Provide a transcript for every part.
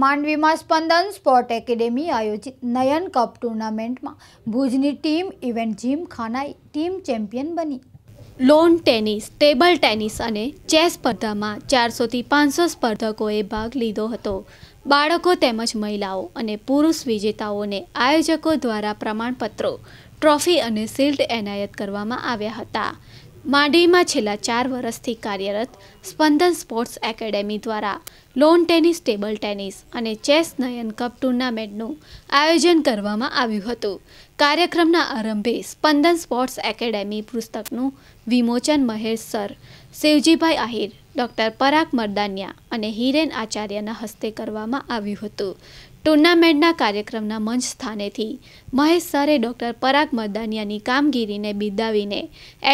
માંડવીમાં સ્પંદન sport academy આયોજિત નયન cup ટુર્નામેન્ટમાં ભુજની ટીમ ઇવેન્ટ જીમ ખાનાઈ ટીમ ચેમ્પિયન બની લોન ટેનિસ ટેબલ ટેનિસ અને ચેસ સ્પર્ધામાં ચારસોથી પાંચસો સ્પર્ધકોએ ભાગ લીધો હતો બાળકો તેમજ મહિલાઓ અને પુરુષ વિજેતાઓને આયોજકો દ્વારા પ્રમાણપત્રો ટ્રોફી અને શિલ્ડ એનાયત કરવામાં આવ્યા હતા માંડવીમાં છેલ્લા ચાર વર્ષથી કાર્યરત સ્પંદન સ્પોર્ટ્સ એકેડેમી દ્વારા લોન ટેનિસ ટેબલ ટેનિસ અને ચેસ નયન કપ ટુર્નામેન્ટનું આયોજન કરવામાં આવ્યું હતું કાર્યક્રમના આરંભે સ્પંદન સ્પોર્ટ્સ એકેડેમી પુસ્તકનું વિમોચન મહેશ સર શિવજીભાઈ આહિર ડૉક્ટર પરાગ મરદાનિયા અને હિરેન આચાર્યના હસ્તે કરવામાં આવ્યું હતું ટુર્નામેન્ટના કાર્યક્રમના મંચ સ્થાનેથી મહેશ સરે ડૉક્ટર પરાગ મરદાનિયાની કામગીરીને બિરદાવીને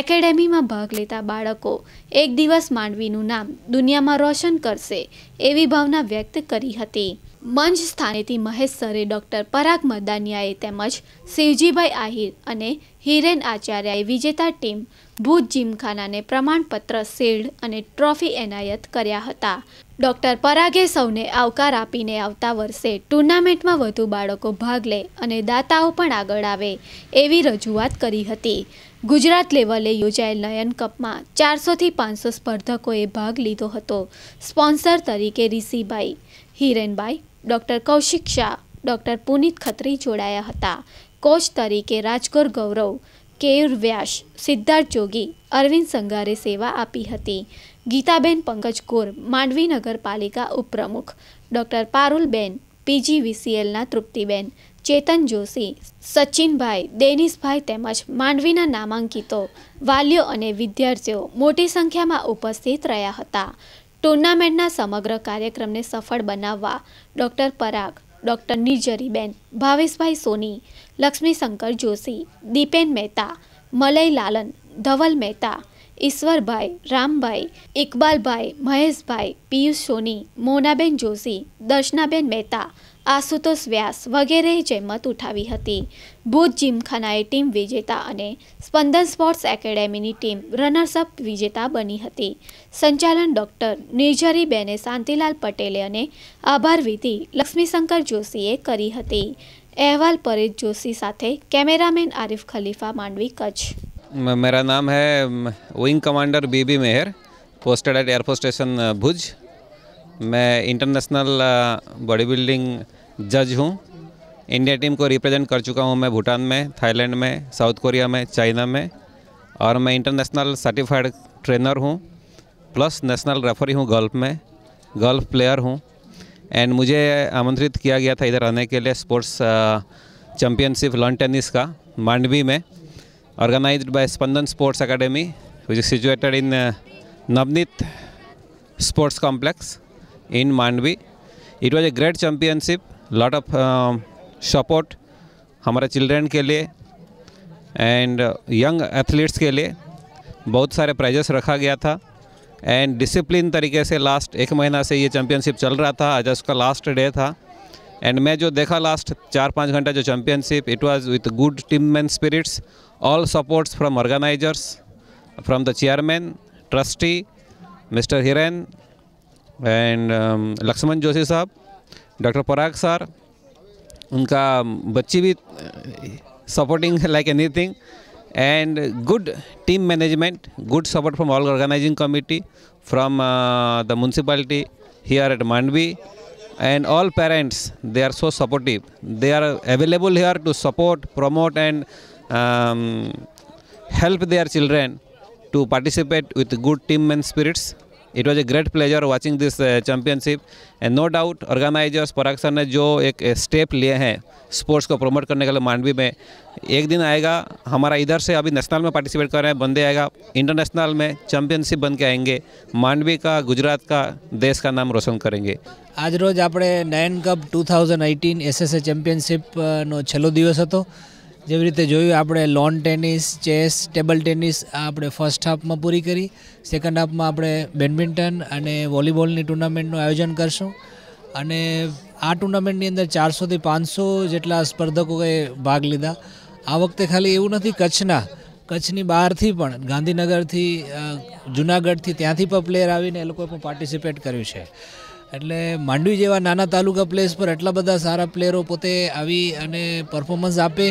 એકેડેમીમાં ભાગ લેતા બાળકો એક દિવસ માંડવીનું નામ દુનિયામાં રોશન કરશે એવી ભાવના વ્યક્ત કરી હતી મંજ સ્થાનેથી મહેશ સરે ડૉક્ટર પરાગ મદાનિયાએ તેમજ શિવજીભાઈ આહિર અને હિરેન આચાર્યએ વિજેતા ટીમ ભૂત જીમખાનાને પ્રમાણપત્ર શિલ્ડ અને ટ્રોફી એનાયત કર્યા હતા ડૉક્ટર પરાગે સૌને આવકાર આપીને આવતા વર્ષે ટુર્નામેન્ટમાં વધુ બાળકો ભાગ લે અને દાતાઓ પણ આગળ આવે એવી રજૂઆત કરી હતી ગુજરાત લેવલે યોજાયેલ નયન કપમાં ચારસોથી પાંચસો સ્પર્ધકોએ ભાગ લીધો હતો સ્પોન્સર તરીકે રીસીભાઈ હિરેનભાઈ ડોક્ટર કૌશિક શાહ ડૉક્ટર પુનિત ખત્રી જોડાયા હતા કોચ તરીકે રાજકોર ગૌરવ કેયુર વ્યાસ સિદ્ધાર્થ જોગી અરવિંદ સંઘારે સેવા આપી હતી ગીતાબેન પંકજ ગોર માંડવી નગરપાલિકા ઉપપ્રમુખ ડૉક્ટર પારુલબેન પીજી વીસીએલના તૃપ્તિબેન ચેતન જોશી સચિનભાઈ દેનિશભાઈ તેમજ માંડવીના નામાંકિતો વાલીઓ અને વિદ્યાર્થીઓ મોટી સંખ્યામાં ઉપસ્થિત રહ્યા હતા ટુર્નામેન્ટના સમગ્ર કાર્યક્રમને સફળ બનાવવા ડૉક્ટર પરાગ ડૉક્ટર નિર્જરીબેન ભાવેશભાઈ સોની લક્ષ્મીશંકર જોશી દીપેન મહેતા મલય લાલન ધવલ મહેતા ઈશ્વરભાઈ રામભાઈ ઇકબાલભાઈ મહેશભાઈ પિયુષ સોની મોનાબેન જોશી દર્શનાબેન મહેતા આશુતોષ વ્યાસ વગેરેએ જેમત ઉઠાવી હતી ભુજ જીમખાનાએ ટીમ વિજેતા અને સ્પંદન સ્પોર્ટ્સ એકેડેમીની ટીમ રનર્સઅપ વિજેતા બની હતી સંચાલન ડૉક્ટર નિર્જરીબેને શાંતિલાલ પટેલે અને આભાર લક્ષ્મીશંકર જોશીએ કરી હતી અહેવાલ પરેશ જોશી સાથે કેમેરામેન આરિફ ખલીફા માંડવી કચ્છ मेरा नाम है wing commander B B Meher posted at air force station Bhuj मैं इंटरनेशनल बॉडी बिल्डिंग जज हूँ इंडिया टीम को रिप्रेजेंट कर चुका हूँ मैं भूटान में थाईलैंड में साउथ कोरिया में चाइना में और मैं इंटरनेशनल सर्टिफाइड ट्रेनर हूँ प्लस नेशनल रेफरी हूँ गोल्फ में गोल्फ प्लेयर हूँ एंड मुझे आमंत्रित किया गया था इधर आने के लिए स्पोर्ट्स चैम्पियनशिप लॉन टेनिस का मांडवी में organized by Spandan Sports Academy, which is situated in uh, Navnit Sports Complex in Mandvi. It was a great championship, lot of uh, support our children ke liye and uh, young athletes ke liye. बहुत सारे prices रखा गया था and discipline तरीके से last एक महीना से ये चैम्पियनशिप चल रहा था आज उसका लास्ट डे था एंड मैं जो देखा लास्ट चार पाँच घंटा जो championship it was with good team man spirits all supports from organisers from the chairman trustee mister Hiren and Laxman Joshi sahab doctor Parag sir उनका बच्ची भी supporting like anything thing and good team management good support from all organising from from the uh, municipality here at Mandvi and all parents they are so supportive they are available here to support promote and um, help their children to participate with good team and spirits it was a great pleasure watching this championship and no doubt organisers production ने जो एक step लिए हैं sports को promote करने के लिए मांडवी में एक दिन आएगा हमारा इधर से अभी नेशनल में पार्टिसिपेट कर रहे हैं बंदे आएगा इंटरनेशनल में चैम्पियनशिप बन के आएंगे मांडवी का गुजरात का देश का नाम रोशन करेंगे आज आप આજ cup two thousand eighteen S S S S S A नो छो दिवस હતો જેવી રીતે જોયું આપણે lawn tennis chess table tennis આપણે ફર્સ્ટ હાફમાં પૂરી કરી સેકન્ડ હાફમાં આપણે બેડમિન્ટન અને વોલીબોલની ટુર્નામેન્ટનું આયોજન કરશું અને આ ટુર્નામેન્ટની અંદર ચારસોથી પાંચસો જેટલા સ્પર્ધકોએ ભાગ લીધા આ વખતે ખાલી એવું નથી કચ્છના કચ્છની બહારથી પણ ગાંધીનગરથી જુનાગઢથી ત્યાંથી પણ પ્લેયર આવીને એ લોકોએ પણ પાર્ટિસિપેટ કર્યું છે એટલે માંડવી જેવા નાના તાલુકા પ્લેસ પર એટલા બધા સારા પ્લેયરો પોતે આવી અને પરફોર્મન્સ આપે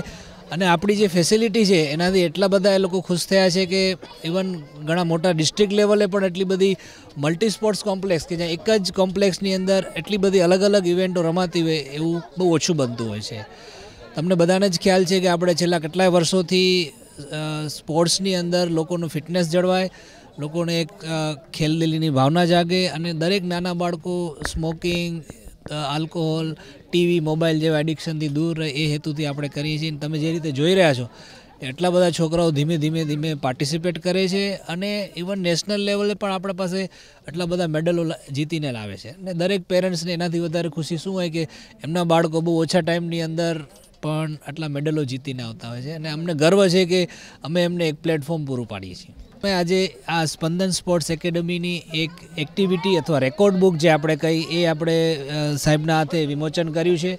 અને આપણી જે ફેસિલિટી છે એનાથી એટલા બધા એ લોકો ખુશ થયા છે કે ઇવન ઘણા મોટા ડિસ્ટ્રિક્ટ લેવલે પણ એટલી બધી મલ્ટી સ્પોર્ટ્સ કોમ્પ્લેક્સ કે જ્યાં એક જ કોમ્પ્લેક્સની અંદર એટલી બધી અલગ અલગ ઇવેન્ટો રમાતી હોય એવું બહુ ઓછું બનતું હોય છે તમને બધાને જ ખ્યાલ છે કે આપણે છેલ્લા કેટલાય વર્ષોથી સ્પોર્ટ્સની અંદર લોકોનું ફિટનેસ જળવાય લોકોને એક ખેલદિલીની ભાવના જાગે અને દરેક નાના બાળકો સ્મોકિંગ આલ્કોહોલ ટીવી મોબાઈલ જેવા એડિક્શનથી દૂર રહે એ હેતુથી આપણે કરીએ છીએ તમે જે રીતે જોઈ રહ્યા છો એટલા બધા છોકરાઓ ધીમે ધીમે ધીમે પાર્ટિસિપેટ કરે છે અને ઇવન નેશનલ લેવલે પણ આપણા પાસે એટલા બધા મેડલો જીતીને લાવે છે અને દરેક પેરેન્ટ્સને એનાથી વધારે ખુશી શું હોય કે એમના બાળકો બહુ ઓછા ટાઈમની અંદર પણ આટલા મેડલો જીતીને આવતા હોય છે અને અમને ગર્વ છે કે અમે એમને એક પ્લેટફોર્મ પૂરું પાડીએ છીએ મેં આજે આ સ્પંદન સ્પોર્ટ્સ એકેડમીની એક એક્ટિવિટી અથવા રેકોર્ડ બુક જે આપણે કહી એ આપણે સાહેબના હાથે વિમોચન કર્યું છે